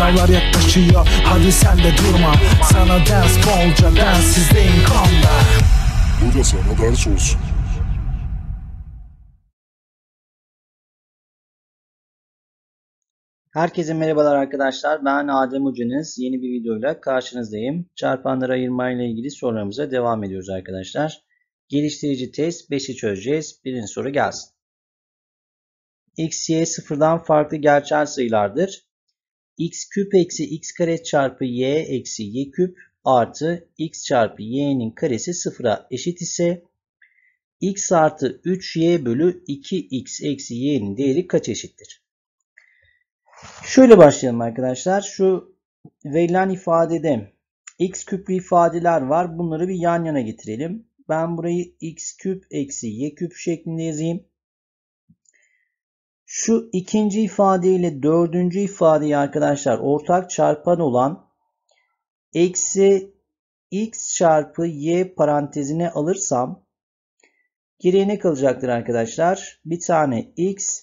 Sınavlar yaklaşıyor hadi sen de durma Sana ders bolca densizdeyim kanla Bu da sana ders olsun Herkese merhabalar arkadaşlar. Ben Adem Ucunuz. Yeni bir videoyla karşınızdayım. Çarpanları ayırma ile ilgili sorularımıza devam ediyoruz arkadaşlar. Geliştirici test 5'i çözeceğiz. Birinci soru gelsin. X, Y sıfırdan farklı gerçel sayılardır x küp eksi x kare çarpı y eksi y küp artı x çarpı y'nin karesi sıfıra eşit ise x artı 3y bölü 2x eksi y'nin değeri kaç eşittir? Şöyle başlayalım arkadaşlar. Şu verilen ifadede x küplü ifadeler var. Bunları bir yan yana getirelim. Ben burayı x küp eksi y küp şeklinde yazayım. Şu ikinci ifade ile dördüncü ifadeyi arkadaşlar ortak çarpan olan eksi x çarpı y parantezine alırsam geriye ne kalacaktır arkadaşlar? Bir tane x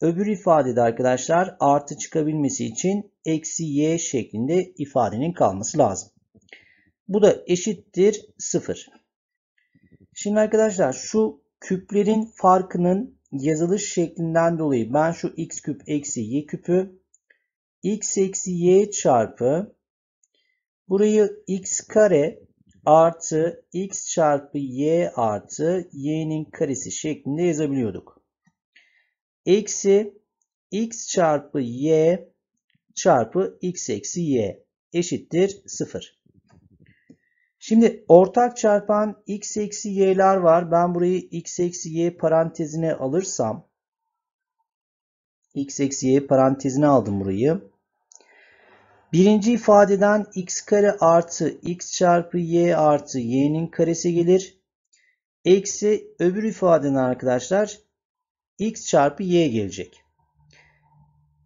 öbür ifadede arkadaşlar artı çıkabilmesi için eksi y şeklinde ifadenin kalması lazım. Bu da eşittir 0. Şimdi arkadaşlar şu küplerin farkının yazılış şeklinden dolayı ben şu x küp eksi y küpü x eksi y çarpı burayı x kare artı x çarpı y artı y'nin karesi şeklinde yazabiliyorduk. Eksi x çarpı y çarpı x eksi y eşittir 0. Şimdi ortak çarpan x eksi y'ler var. Ben burayı x eksi y parantezine alırsam x eksi y parantezine aldım burayı. Birinci ifadeden x kare artı x çarpı y artı y'nin karesi gelir. Eksi öbür ifadeden arkadaşlar x çarpı y gelecek.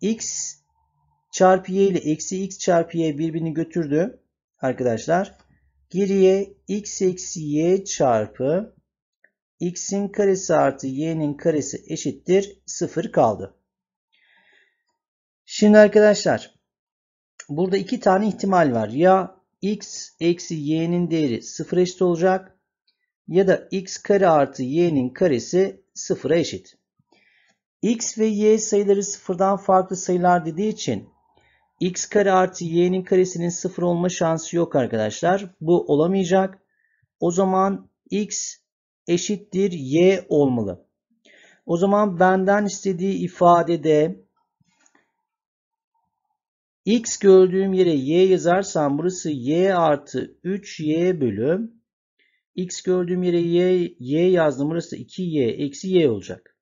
x çarpı y ile eksi x çarpı y birbirini götürdü arkadaşlar. Geriye x eksi y çarpı x'in karesi artı y'nin karesi eşittir 0 kaldı. Şimdi arkadaşlar burada iki tane ihtimal var. Ya x eksi y'nin değeri 0 eşit olacak ya da x kare artı y'nin karesi 0'a eşit. x ve y sayıları sıfırdan farklı sayılar dediği için x kare artı y'nin karesinin sıfır olma şansı yok arkadaşlar. Bu olamayacak. O zaman x eşittir y olmalı. O zaman benden istediği ifadede x gördüğüm yere y yazarsam burası y artı 3y bölü x gördüğüm yere y, y yazdım burası 2y eksi y olacak.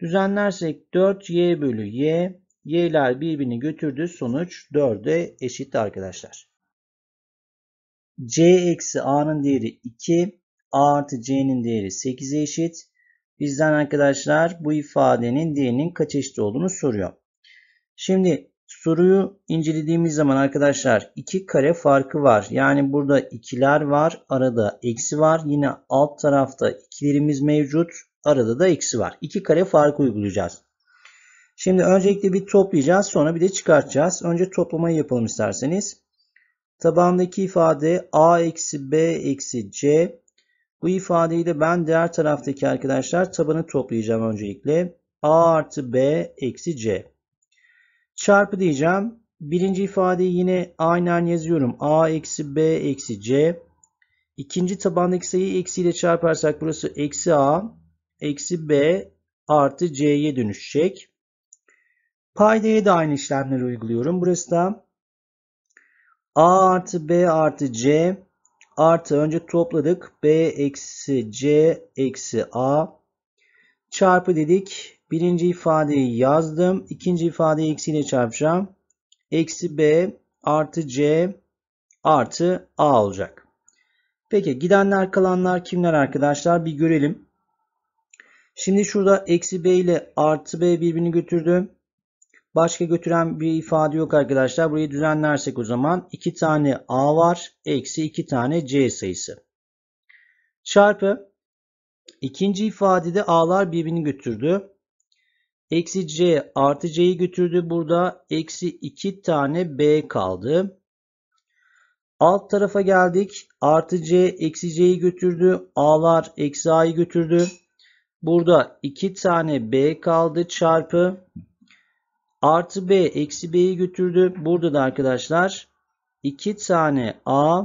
Düzenlersek 4y bölü y y'ler birbirini götürdü. Sonuç 4'e eşitti arkadaşlar. c eksi a'nın değeri 2. a artı c'nin değeri 8'e eşit. Bizden arkadaşlar bu ifadenin d'nin kaç eşit olduğunu soruyor. Şimdi soruyu incelediğimiz zaman arkadaşlar 2 kare farkı var. Yani burada ikiler var. Arada eksi var. Yine alt tarafta ikilerimiz mevcut. Arada da eksi var. 2 kare farkı uygulayacağız. Şimdi öncelikle bir toplayacağız. Sonra bir de çıkartacağız. Önce toplamayı yapalım isterseniz. Tabandaki ifade a eksi b eksi c. Bu ifadeyi de ben diğer taraftaki arkadaşlar tabanı toplayacağım öncelikle. a artı b eksi c. Çarpı diyeceğim. Birinci ifadeyi yine aynen yazıyorum. a eksi b eksi c. İkinci tabandaki sayıyı eksiyle çarparsak burası eksi a eksi b artı c'ye dönüşecek. Paydaya da aynı işlemleri uyguluyorum. Burası da A artı B artı C artı önce topladık. B eksi C eksi A çarpı dedik. Birinci ifadeyi yazdım. İkinci ifadeyi eksiyle çarpacağım. Eksi B artı C artı A olacak. Peki gidenler kalanlar kimler arkadaşlar bir görelim. Şimdi şurada eksi B ile artı B birbirini götürdü. Başka götüren bir ifade yok arkadaşlar. Burayı düzenlersek o zaman 2 tane A var. Eksi 2 tane C sayısı. Çarpı ikinci ifadede A'lar birbirini götürdü. Eksi C artı C'yi götürdü. Burada eksi 2 tane B kaldı. Alt tarafa geldik. Artı C eksi C'yi götürdü. A'lar eksi A'yı götürdü. Burada 2 tane B kaldı çarpı Artı B eksi B'yi götürdü. Burada da arkadaşlar 2 tane A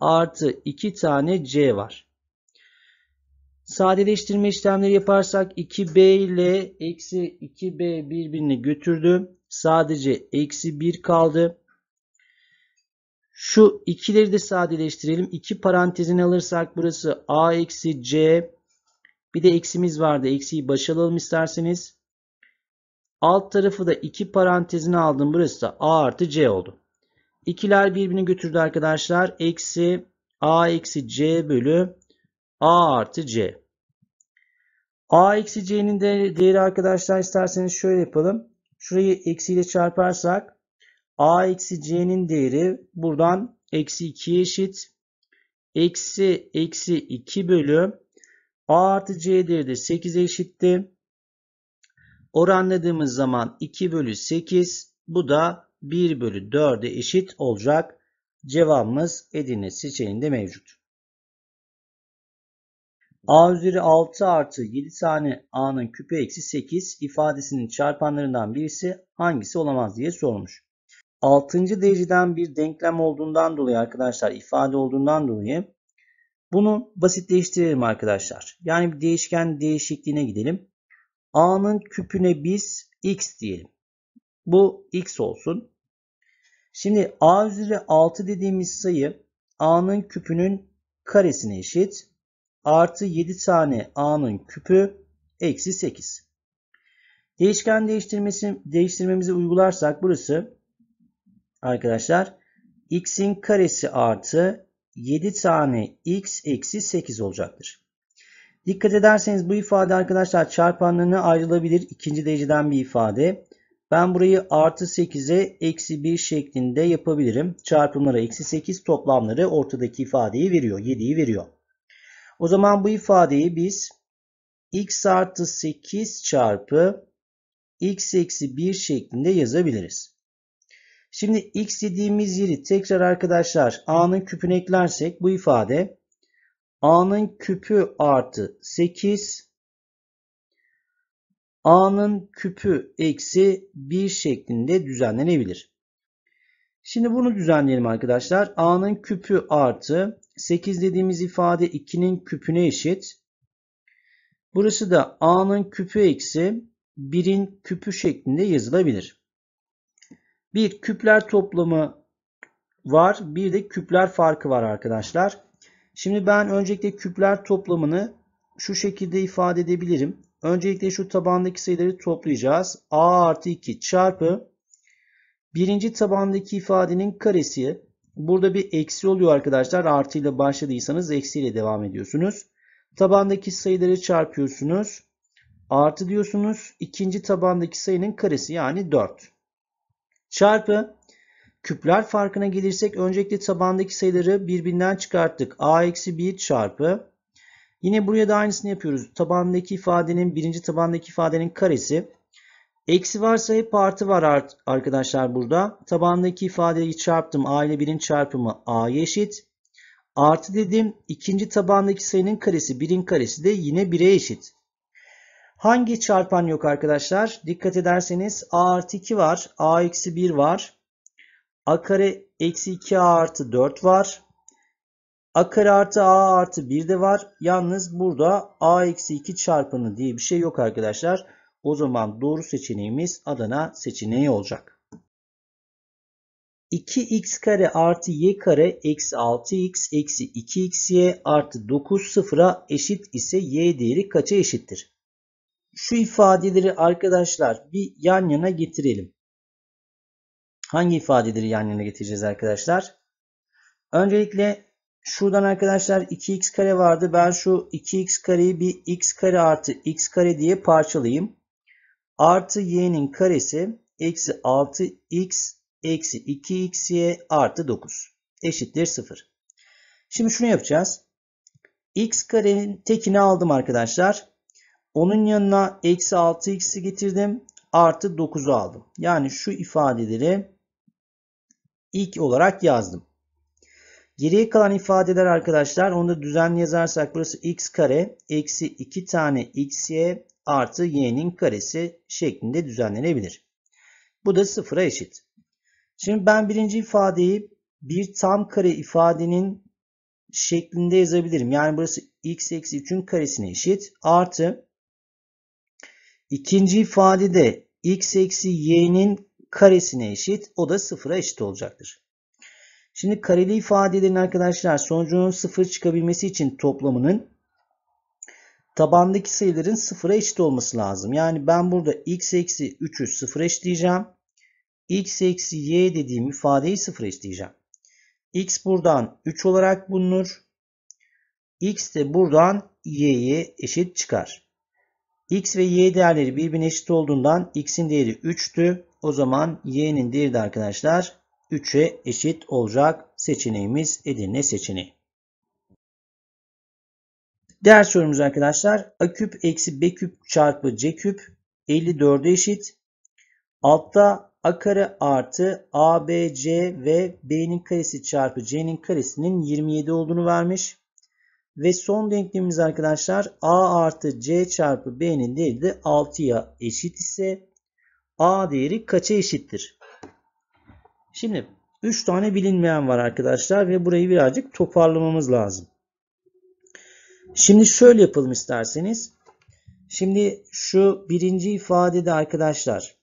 artı 2 tane C var. Sadeleştirme işlemleri yaparsak 2B ile eksi 2B birbirini götürdü. Sadece eksi 1 kaldı. Şu ikileri de sadeleştirelim. 2 parantezini alırsak burası A eksi C. Bir de eksimiz vardı. Eksiyi başa alalım isterseniz. Alt tarafı da 2 parantezine aldım. Burası da a artı c oldu. İkiler birbirini götürdü arkadaşlar. Eksi a eksi c bölü a artı c. a eksi c'nin değeri arkadaşlar isterseniz şöyle yapalım. Şurayı eksiyle çarparsak a eksi c'nin değeri buradan eksi 2 eşit. Eksi eksi 2 bölü a artı c değeri de 8 eşitti oranladığımız zaman 2 bölü 8 bu da 1 bölü 4'e eşit olacak. Cevabımız Edirne seçeneğinde mevcut. A üzeri 6 artı 7 tane A'nın küpü eksi 8 ifadesinin çarpanlarından birisi hangisi olamaz diye sormuş. 6. dereceden bir denklem olduğundan dolayı arkadaşlar ifade olduğundan dolayı bunu basitleştirelim arkadaşlar. Yani bir değişken değişikliğine gidelim a'nın küpüne biz x diyelim. Bu x olsun. Şimdi a üzeri 6 dediğimiz sayı a'nın küpünün karesine eşit. Artı 7 tane a'nın küpü eksi 8. Değişken değiştirmesi, değiştirmemizi uygularsak burası arkadaşlar x'in karesi artı 7 tane x eksi 8 olacaktır. Dikkat ederseniz bu ifade arkadaşlar çarpanlarına ayrılabilir ikinci dereceden bir ifade. Ben burayı artı 8'e eksi 1 şeklinde yapabilirim. Çarpımlara eksi 8 toplamları ortadaki ifadeyi veriyor. 7'yi veriyor. O zaman bu ifadeyi biz x artı 8 çarpı x eksi 1 şeklinde yazabiliriz. Şimdi x dediğimiz yeri tekrar arkadaşlar a'nın küpüne eklersek bu ifade a'nın küpü artı 8 a'nın küpü eksi 1 şeklinde düzenlenebilir. Şimdi bunu düzenleyelim arkadaşlar. a'nın küpü artı 8 dediğimiz ifade 2'nin küpüne eşit. Burası da a'nın küpü eksi 1'in küpü şeklinde yazılabilir. Bir küpler toplamı var. Bir de küpler farkı var arkadaşlar. Şimdi ben öncelikle küpler toplamını şu şekilde ifade edebilirim. Öncelikle şu tabandaki sayıları toplayacağız. A artı 2 çarpı birinci tabandaki ifadenin karesi. Burada bir eksi oluyor arkadaşlar. Artı ile başladıysanız eksi ile devam ediyorsunuz. Tabandaki sayıları çarpıyorsunuz. Artı diyorsunuz. ikinci tabandaki sayının karesi yani 4. Çarpı Küpler farkına gelirsek öncelikle tabandaki sayıları birbirinden çıkarttık. A-1 çarpı. Yine buraya da aynısını yapıyoruz. Tabandaki ifadenin birinci tabandaki ifadenin karesi. Eksi varsa hep artı var arkadaşlar burada. Tabandaki ifadeyi çarptım. A ile 1'in çarpımı A'ya eşit. Artı dedim. ikinci tabandaki sayının karesi 1'in karesi de yine 1'e eşit. Hangi çarpan yok arkadaşlar? Dikkat ederseniz A artı 2 var. A eksi 1 var a kare eksi 2a artı 4 var. A kare artı a artı 1 de var. Yalnız burada a eksi 2 çarpını diye bir şey yok arkadaşlar. O zaman doğru seçeneğimiz Adana seçeneği olacak. 2x kare artı y kare eksi 6x eksi 2xy artı 9 sıfıra eşit ise y değeri kaça eşittir? Şu ifadeleri arkadaşlar bir yan yana getirelim hangi ifadeleri yan yana getireceğiz arkadaşlar? Öncelikle şuradan arkadaşlar 2x kare vardı. Ben şu 2x kareyi bir x kare artı x kare diye parçalayayım. Artı y'nin karesi eksi 6x eksi 2xy artı 9 eşittir 0. Şimdi şunu yapacağız. x karenin tekini aldım arkadaşlar. Onun yanına eksi 6x'i getirdim. Artı 9'u aldım. Yani şu ifadeleri ilk olarak yazdım. Geriye kalan ifadeler arkadaşlar onu da düzenli yazarsak burası x kare eksi 2 tane xy artı y'nin karesi şeklinde düzenlenebilir. Bu da sıfıra eşit. Şimdi ben birinci ifadeyi bir tam kare ifadenin şeklinde yazabilirim. Yani burası x eksi 3'ün karesine eşit artı ikinci ifade de x eksi y'nin karesine eşit. O da sıfıra eşit olacaktır. Şimdi kareli ifadelerin arkadaşlar sonucunun sıfır çıkabilmesi için toplamının tabandaki sayıların sıfıra eşit olması lazım. Yani ben burada x eksi 3'ü sıfıra eşitleyeceğim. x eksi y dediğim ifadeyi sıfıra eşitleyeceğim. x buradan 3 olarak bulunur. x de buradan y'ye eşit çıkar. x ve y değerleri birbirine eşit olduğundan x'in değeri 3'tü. O zaman y'nin değeri de arkadaşlar 3'e eşit olacak seçeneğimiz Edirne seçeneği. Diğer sorumuz arkadaşlar a küp eksi b küp çarpı c küp 54'e eşit. Altta a kare artı a, b, c ve b'nin karesi çarpı c'nin karesinin 27 olduğunu vermiş. Ve son denklemimiz arkadaşlar a artı c çarpı b'nin değeri de 6'ya eşit ise A değeri kaça eşittir? Şimdi 3 tane bilinmeyen var arkadaşlar ve burayı birazcık toparlamamız lazım. Şimdi şöyle yapalım isterseniz. Şimdi şu birinci ifadede arkadaşlar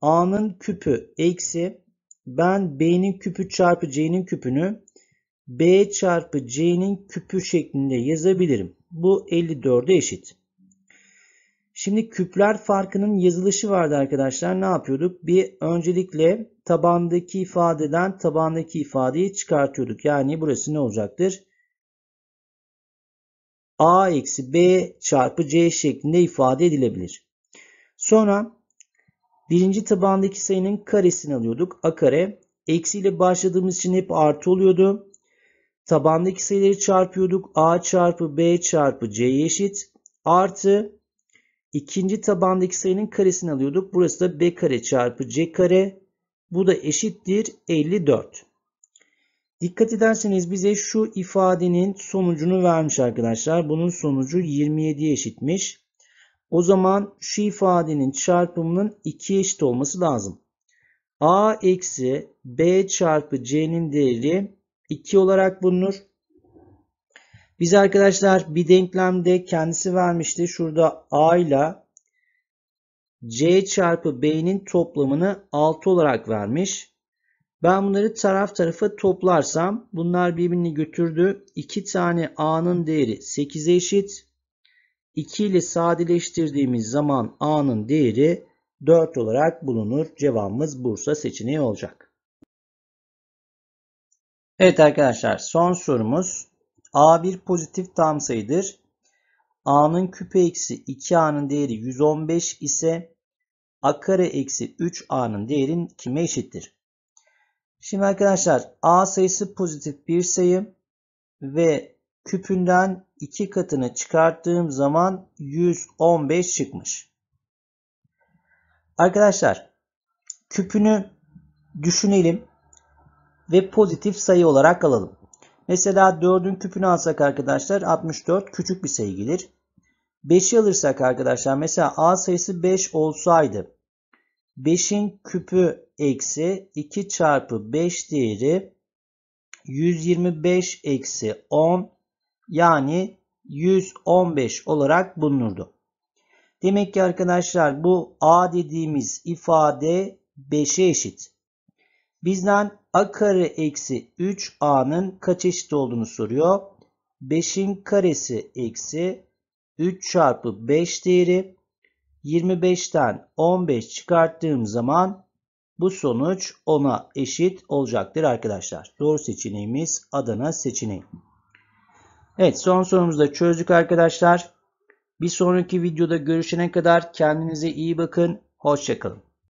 A'nın küpü eksi ben B'nin küpü çarpı C'nin küpünü B çarpı C'nin küpü şeklinde yazabilirim. Bu 54'e eşit. Şimdi küpler farkının yazılışı vardı arkadaşlar. Ne yapıyorduk? Bir öncelikle tabandaki ifadeden tabandaki ifadeyi çıkartıyorduk. Yani burası ne olacaktır? a eksi b çarpı c şeklinde ifade edilebilir. Sonra birinci tabandaki sayının karesini alıyorduk. a kare. Eksi ile başladığımız için hep artı oluyordu. Tabandaki sayıları çarpıyorduk. a çarpı b çarpı c eşit. Artı İkinci tabandaki sayının karesini alıyorduk. Burası da b kare çarpı c kare. Bu da eşittir 54. Dikkat ederseniz bize şu ifadenin sonucunu vermiş arkadaşlar. Bunun sonucu 27 eşitmiş. O zaman şu ifadenin çarpımının 2 eşit olması lazım. A eksi B çarpı C'nin değeri 2 olarak bulunur. Biz arkadaşlar bir denklemde kendisi vermişti. Şurada A ile C çarpı B'nin toplamını 6 olarak vermiş. Ben bunları taraf tarafa toplarsam bunlar birbirini götürdü. 2 tane A'nın değeri 8'e eşit. 2 ile sadeleştirdiğimiz zaman A'nın değeri 4 olarak bulunur. Cevabımız Bursa seçeneği olacak. Evet arkadaşlar son sorumuz A bir pozitif tam sayıdır. A'nın küpe eksi 2A'nın değeri 115 ise A kare eksi 3A'nın değerin kime eşittir? Şimdi arkadaşlar A sayısı pozitif bir sayı ve küpünden 2 katını çıkarttığım zaman 115 çıkmış. Arkadaşlar küpünü düşünelim ve pozitif sayı olarak alalım. Mesela 4'ün küpünü alsak arkadaşlar 64 küçük bir sayıdır. 5'i alırsak arkadaşlar mesela A sayısı 5 olsaydı 5'in küpü eksi 2 çarpı 5 değeri 125 eksi 10 yani 115 olarak bulunurdu. Demek ki arkadaşlar bu A dediğimiz ifade 5'e eşit. Bizden a kare eksi 3a'nın kaç eşit olduğunu soruyor. 5'in karesi eksi 3 çarpı 5 değeri 25'ten 15 çıkarttığım zaman bu sonuç 10'a eşit olacaktır arkadaşlar. Doğru seçeneğimiz Adana seçeneği. Evet son sorumuzu da çözdük arkadaşlar. Bir sonraki videoda görüşene kadar kendinize iyi bakın. Hoşçakalın.